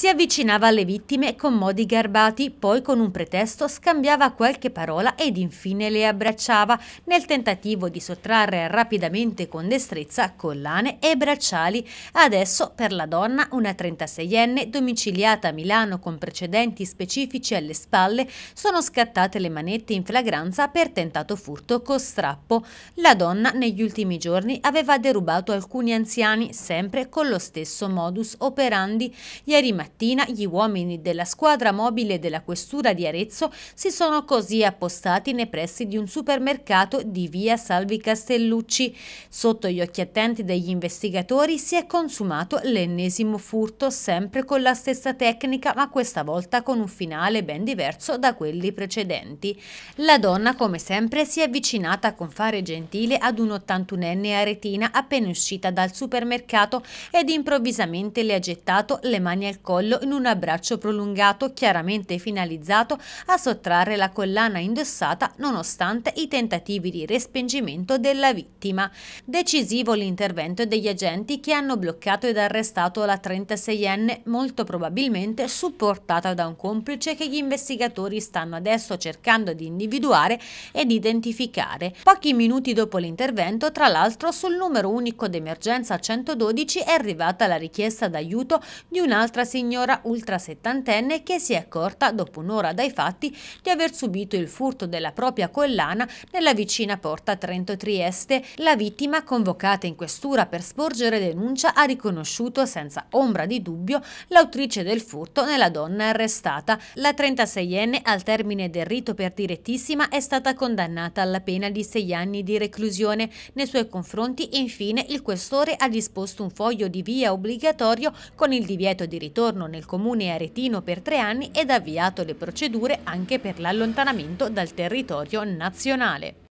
Si avvicinava alle vittime con modi garbati, poi con un pretesto scambiava qualche parola ed infine le abbracciava nel tentativo di sottrarre rapidamente con destrezza collane e bracciali. Adesso per la donna, una 36enne domiciliata a Milano con precedenti specifici alle spalle, sono scattate le manette in flagranza per tentato furto con strappo. La donna negli ultimi giorni aveva derubato alcuni anziani sempre con lo stesso modus operandi. Ieri mattina mattina gli uomini della squadra mobile della questura di Arezzo si sono così appostati nei pressi di un supermercato di via Salvi Castellucci. Sotto gli occhi attenti degli investigatori si è consumato l'ennesimo furto sempre con la stessa tecnica ma questa volta con un finale ben diverso da quelli precedenti. La donna come sempre si è avvicinata con fare gentile ad un'ottantunenne aretina appena uscita dal supermercato ed improvvisamente le ha gettato le mani al collo collo in un abbraccio prolungato chiaramente finalizzato a sottrarre la collana indossata nonostante i tentativi di respingimento della vittima. Decisivo l'intervento degli agenti che hanno bloccato ed arrestato la 36enne, molto probabilmente supportata da un complice che gli investigatori stanno adesso cercando di individuare ed identificare. Pochi minuti dopo l'intervento, tra l'altro, sul numero unico d'emergenza 112 è arrivata la richiesta d'aiuto di un'altra signora signora ultra settantenne che si è accorta, dopo un'ora dai fatti, di aver subito il furto della propria collana nella vicina porta Trento Trieste. La vittima, convocata in questura per sporgere denuncia, ha riconosciuto senza ombra di dubbio l'autrice del furto nella donna arrestata. La 36enne, al termine del rito per direttissima, è stata condannata alla pena di sei anni di reclusione. Nei suoi confronti, infine, il questore ha disposto un foglio di via obbligatorio con il divieto di ritorno soggiorno nel comune aretino per tre anni ed avviato le procedure anche per l'allontanamento dal territorio nazionale.